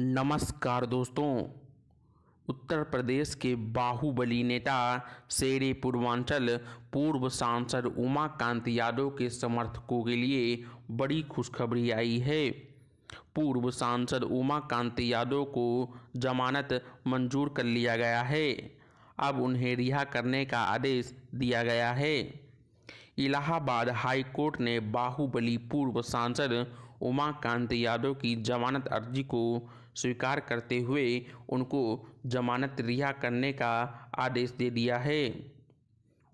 नमस्कार दोस्तों उत्तर प्रदेश के बाहुबली नेता शेरे पूर्वांचल पूर्व सांसद उमाकांत यादव के समर्थकों के लिए बड़ी खुशखबरी आई है पूर्व सांसद उमाकांत यादव को जमानत मंजूर कर लिया गया है अब उन्हें रिहा करने का आदेश दिया गया है इलाहाबाद हाईकोर्ट ने बाहुबली पूर्व सांसद उमाकांत यादव की जमानत अर्जी को स्वीकार करते हुए उनको जमानत रिहा करने का आदेश दे दिया है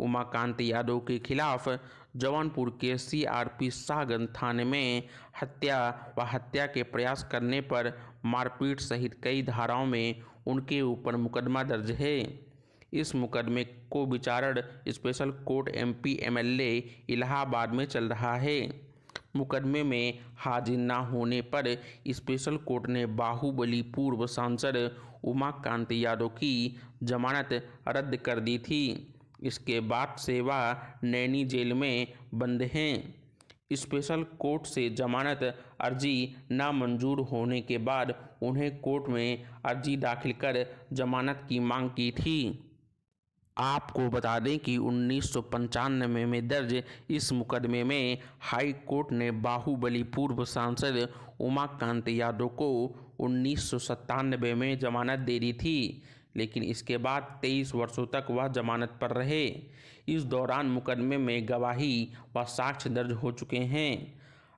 उमाकांत यादव के खिलाफ जवानपुर के सीआरपी शाहगंज थाने में हत्या व हत्या के प्रयास करने पर मारपीट सहित कई धाराओं में उनके ऊपर मुकदमा दर्ज है इस मुकदमे को विचारण special court M P M L A Allahabad में चल रहा है मुकदमे में हाजिर न होने पर स्पेशल कोर्ट ने बाहुबली पूर्व सांसद उमाकांत यादव की जमानत रद्द कर दी थी इसके बाद से वह नैनी जेल में बंद हैं स्पेशल कोर्ट से जमानत अर्जी नामंजूर होने के बाद उन्हें कोर्ट में अर्जी दाखिल कर जमानत की मांग की थी आपको बता दें कि उन्नीस में, में दर्ज इस मुकदमे में हाई कोर्ट ने बाहुबली पूर्व सांसद उमाकांत यादव को उन्नीस में जमानत दे दी थी लेकिन इसके बाद 23 वर्षों तक वह जमानत पर रहे इस दौरान मुकदमे में गवाही व साक्ष्य दर्ज हो चुके हैं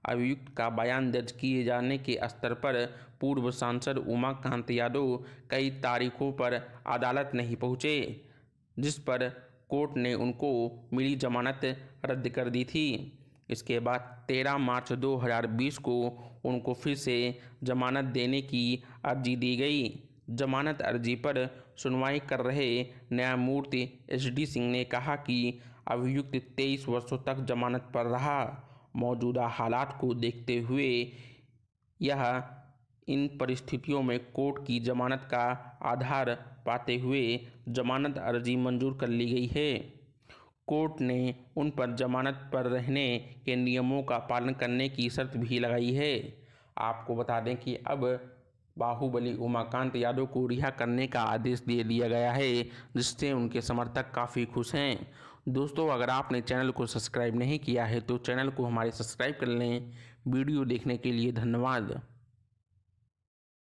अभियुक्त का बयान दर्ज किए जाने के स्तर पर पूर्व सांसद उमाकांत यादव कई तारीखों पर अदालत नहीं पहुँचे जिस पर कोर्ट ने उनको मिली जमानत रद्द कर दी थी इसके बाद 13 मार्च 2020 को उनको फिर से जमानत देने की अर्जी दी गई जमानत अर्जी पर सुनवाई कर रहे न्यायमूर्ति एस डी सिंह ने कहा कि अभियुक्त 23 वर्षों तक जमानत पर रहा मौजूदा हालात को देखते हुए यह इन परिस्थितियों में कोर्ट की जमानत का आधार पाते हुए जमानत अर्जी मंजूर कर ली गई है कोर्ट ने उन पर जमानत पर रहने के नियमों का पालन करने की शर्त भी लगाई है आपको बता दें कि अब बाहुबली उमाकांत यादव को रिहा करने का आदेश दे दिया गया है जिससे उनके समर्थक काफ़ी खुश हैं दोस्तों अगर आपने चैनल को सब्सक्राइब नहीं किया है तो चैनल को हमारे सब्सक्राइब कर लें वीडियो देखने के लिए धन्यवाद